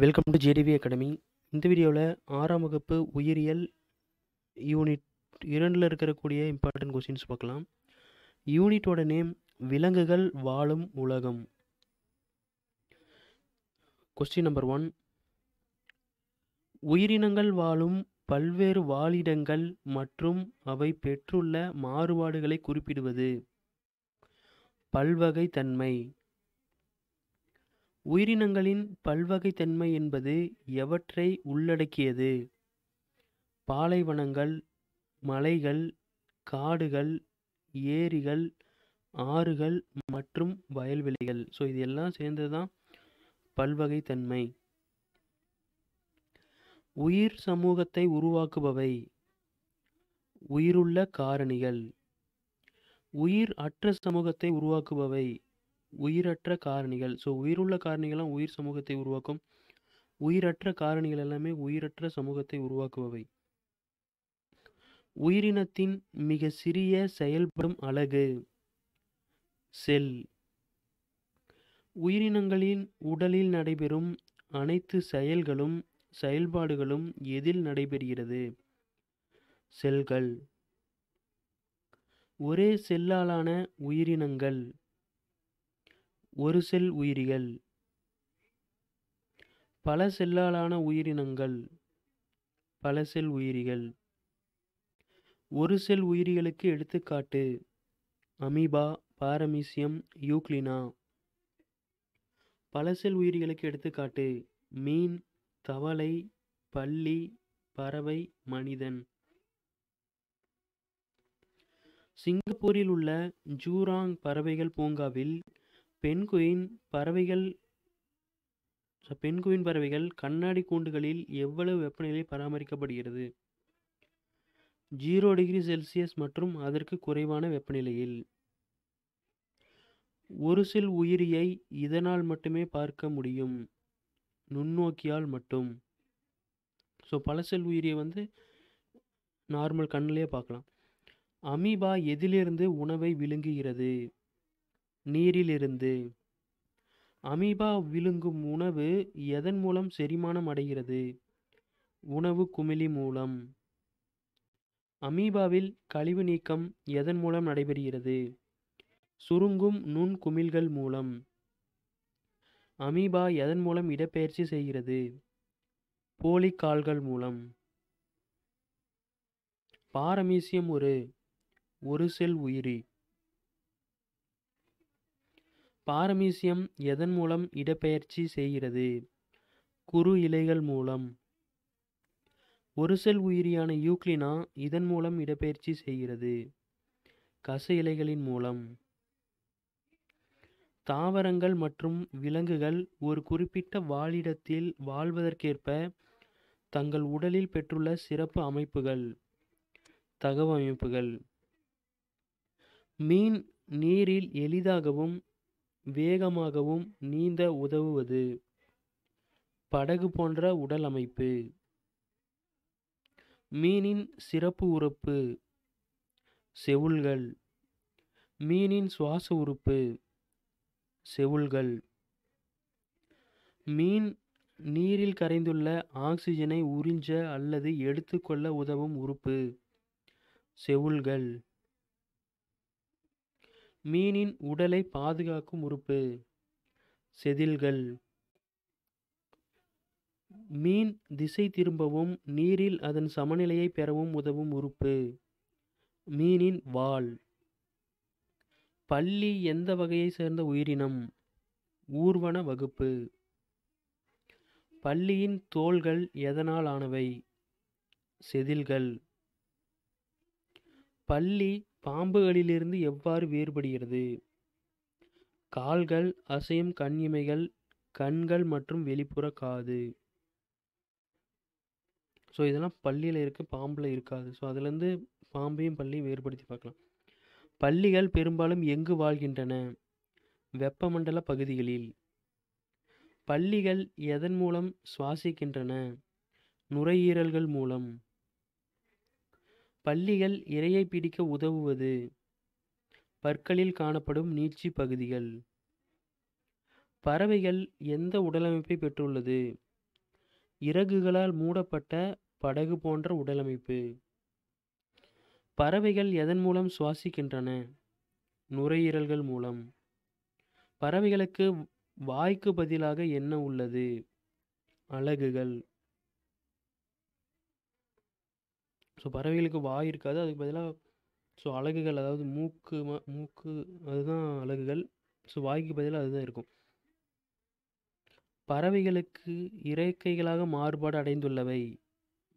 welcome to JTV academy இந்த வீடியோவில் ஆறாம் வகுப்பு உயிரியல் யூனிட் இரண்டில் இருக்கக்கூடிய இம்பார்ட்டன்ட் கொஸ்டின்ஸ் பார்க்கலாம் யூனிட்டோட நேம் விலங்குகள் வாழும் உலகம் கொஸ்டின் நம்பர் ஒன் உயிரினங்கள் வாழும் பல்வேறு வாழிடங்கள் மற்றும் அவை பெற்றுள்ள மாறுபாடுகளை குறிப்பிடுவது பல்வகை தன்மை உயிரினங்களின் பல்வகைத்தன்மை என்பது எவற்றை உள்ளடக்கியது பாலைவனங்கள் மலைகள் காடுகள் ஏரிகள் ஆறுகள் மற்றும் வயல்வெளிகள் ஸோ இது எல்லாம் சேர்ந்தது தான் பல்வகைத்தன்மை உயிர் சமூகத்தை உருவாக்குபவை உயிருள்ள காரணிகள் உயிர் அற்ற சமூகத்தை உருவாக்குபவை உயிரற்ற காரணிகள் ஸோ உயிருள்ள காரணிகள்லாம் உயிர் சமூகத்தை உருவாக்கும் உயிரற்ற காரணிகள் எல்லாமே உயிரற்ற சமூகத்தை உருவாக்குபவை உயிரினத்தின் மிக சிறிய செயல்படும் அழகு செல் உயிரினங்களின் உடலில் நடைபெறும் அனைத்து செயல்களும் செயல்பாடுகளும் எதில் நடைபெறுகிறது செல்கள் ஒரே செல்லாலான உயிரினங்கள் ஒரு செல் உயிரிகள் பல செல்லாலான உயிரினங்கள் பல செல் உயிரிகள் ஒரு செல் உயிரிகளுக்கு எடுத்துக்காட்டு அமீபா பாரமீசியம் யூக்ளினா பல செல் உயிரிகளுக்கு எடுத்துக்காட்டு மீன் தவளை பள்ளி பறவை மனிதன் சிங்கப்பூரில் உள்ள ஜூராங் பறவைகள் பூங்காவில் பென்குயின் பறவைகள் ஸோ பறவைகள் கண்ணாடி கூண்டுகளில் எவ்வளவு வெப்பநிலை பராமரிக்கப்படுகிறது ஜீரோ டிகிரி செல்சியஸ் மற்றும் அதற்கு குறைவான வெப்பநிலையில் ஒரு சில் உயிரியை இதனால் மட்டுமே பார்க்க முடியும் நுண்ணோக்கியால் மட்டும் ஸோ பல செல் உயிரியை வந்து நார்மல் கண்ணிலே பார்க்கலாம் அமீபா எதிலிருந்து உணவை விழுங்குகிறது நீரிலிருந்து அமீபா விழுங்கும் உணவு எதன் மூலம் செரிமானம் அடைகிறது உணவு குமிழி மூலம் அமீபாவில் கழிவு நீக்கம் எதன் மூலம் நடைபெறுகிறது சுருங்கும் நுண் குமிழ்கள் மூலம் அமீபா எதன் மூலம் இடப்பெயர்ச்சி செய்கிறது கால்கள் மூலம் பாரமீசியம் ஒரு ஒரு செல் உயிரி பாரமீசியம் எதன் மூலம் இடப்பெயர்ச்சி செய்கிறது குறு இலைகள் மூலம் ஒரு செல் உயிரியான யூக்ளினா இதன் மூலம் இடப்பெயர்ச்சி செய்கிறது கச இலைகளின் மூலம் தாவரங்கள் மற்றும் விலங்குகள் ஒரு குறிப்பிட்ட வாழிடத்தில் வாழ்வதற்கேற்ப தங்கள் உடலில் பெற்றுள்ள சிறப்பு அமைப்புகள் தகவமைப்புகள் மீன் நீரில் எளிதாகவும் வேகமாகவும் நீந்த உதவுவது படகு போன்ற உடல் அமைப்பு மீனின் சிறப்பு உறுப்பு செவுள்கள் மீனின் சுவாச உறுப்பு செவுள்கள் மீன் நீரில் கரைந்துள்ள ஆக்சிஜனை உறிஞ்ச அல்லது எடுத்துக்கொள்ள உதவும் உறுப்பு செவுள்கள் மீனின் உடலை பாதுகாக்கும் உறுப்பு செதில்கள் மீன் திசை திரும்பவும் நீரில் அதன் சமநிலையை பெறவும் உதவும் உறுப்பு மீனின் வால் பள்ளி எந்த வகையை சேர்ந்த உயிரினம் ஊர்வன வகுப்பு பள்ளியின் தோள்கள் எதனால் ஆனவை செதில்கள் பள்ளி பாம்புகளிலிருந்து எவ்வாறு வேறுபடுகிறது கால்கள் அசையும் கண் இமைகள் கண்கள் மற்றும் வெளிப்புற காது ஸோ இதெல்லாம் பள்ளியில் இருக்க பாம்பில் இருக்காது ஸோ அதுலேருந்து பாம்பையும் பள்ளியும் வேறுபடுத்தி பார்க்கலாம் பள்ளிகள் பெரும்பாலும் எங்கு வாழ்கின்றன வெப்பமண்டல பகுதிகளில் பள்ளிகள் எதன் மூலம் சுவாசிக்கின்றன நுரையீரல்கள் மூலம் பல்லிகள் இரையை பிடிக்க உதவுவது பற்களில் காணப்படும் நீட்சி பகுதிகள் பறவைகள் எந்த உடலமைப்பை பெற்றுள்ளது இறகுகளால் மூடப்பட்ட படகு போன்ற உடலமைப்பு பறவைகள் எதன் மூலம் சுவாசிக்கின்றன நுரையீரல்கள் மூலம் பறவைகளுக்கு வாய்க்கு பதிலாக என்ன உள்ளது அலகுகள் ஸோ பறவைகளுக்கு வாய் இருக்காது அதுக்கு பதிலாக ஸோ அலகுகள் அதாவது மூக்கு மூக்கு அதுதான் அலகுகள் ஸோ வாய்க்கு பதிலாக அதுதான் இருக்கும் பறவைகளுக்கு இறக்கைகளாக மாறுபாடு அடைந்துள்ளவை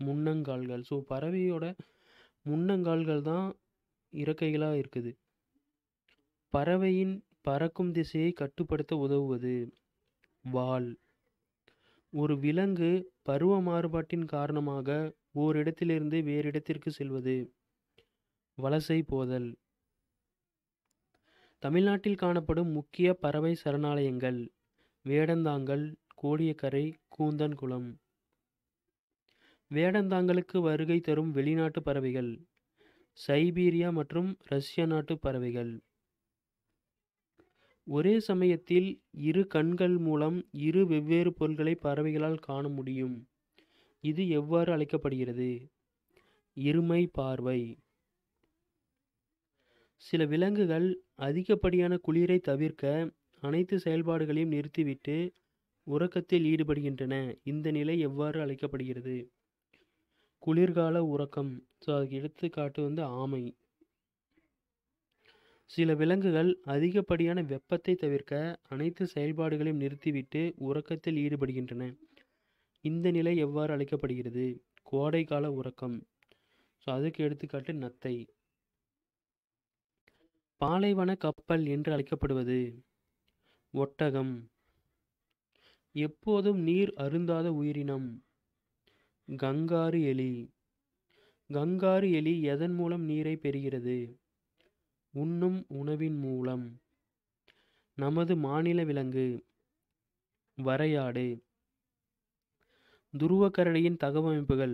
முன்னங்கால்கள் ஸோ பறவையோட முன்னங்கால்கள் தான் இறக்கைகளாக இருக்குது பறவையின் பறக்கும் திசையை கட்டுப்படுத்த உதவுவது வால் ஒரு விலங்கு பருவ மாறுபாட்டின் காரணமாக ஓரிடத்திலிருந்து வேறு இடத்திற்கு செல்வது வலசை போதல் தமிழ்நாட்டில் காணப்படும் முக்கிய பறவை சரணாலயங்கள் வேடந்தாங்கல் கோடியக்கரை கூந்தன்குளம் வேடந்தாங்கலுக்கு வருகை தரும் வெளிநாட்டு பறவைகள் சைபீரியா மற்றும் ரஷ்ய நாட்டு பறவைகள் ஒரே சமயத்தில் இரு கண்கள் மூலம் இரு வெவ்வேறு பொருட்களை பறவைகளால் காண முடியும் இது எவ்வாறு அழைக்கப்படுகிறது இருமை பார்வை சில விலங்குகள் அதிகப்படியான குளிரை தவிர்க்க அனைத்து செயல்பாடுகளையும் நிறுத்திவிட்டு உறக்கத்தில் ஈடுபடுகின்றன இந்த நிலை எவ்வாறு அழைக்கப்படுகிறது குளிர்கால உறக்கம் ஸோ அதுக்கு எடுத்துக்காட்டு வந்து ஆமை சில விலங்குகள் அதிகப்படியான வெப்பத்தை தவிர்க்க அனைத்து செயல்பாடுகளையும் நிறுத்திவிட்டு உறக்கத்தில் ஈடுபடுகின்றன இந்த நிலை எவ்வாறு அழைக்கப்படுகிறது கோடைக்கால உறக்கம் ஸோ அதுக்கு எடுத்துக்காட்டு நத்தை பாலைவன கப்பல் என்று அழைக்கப்படுவது ஒட்டகம் எப்போதும் நீர் அருந்தாத உயிரினம் கங்காரு எலி கங்காரு எலி எதன் மூலம் நீரை பெறுகிறது உண்ணும் உணவின் மூலம் நமது மாநில விலங்கு வரையாடு துருவ கரடியின் தகவமைப்புகள்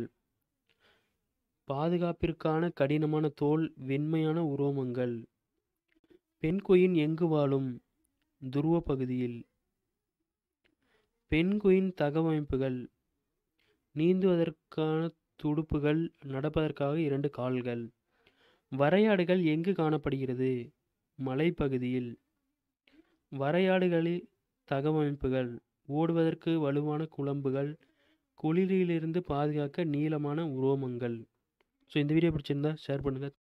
பாதுகாப்பிற்கான கடினமான தோல் வெண்மையான உரோமங்கள் பெண்குயின் எங்கு வாழும் துருவ பகுதியில் பெண்குயின் தகவமைப்புகள் நீந்துவதற்கான துடுப்புகள் நடப்பதற்காக இரண்டு கால்கள் வரையாடுகள் எங்கு காணப்படுகிறது மலைப்பகுதியில் வரையாடுகளில் தகவமைப்புகள் ஓடுவதற்கு வலுவான குழம்புகள் குளிரிலிருந்து பாதுகாக்க நீளமான உரோமங்கள் ஸோ இந்த வீடியோ பிடிச்சிருந்தா ஷேர் பண்ணுங்கள்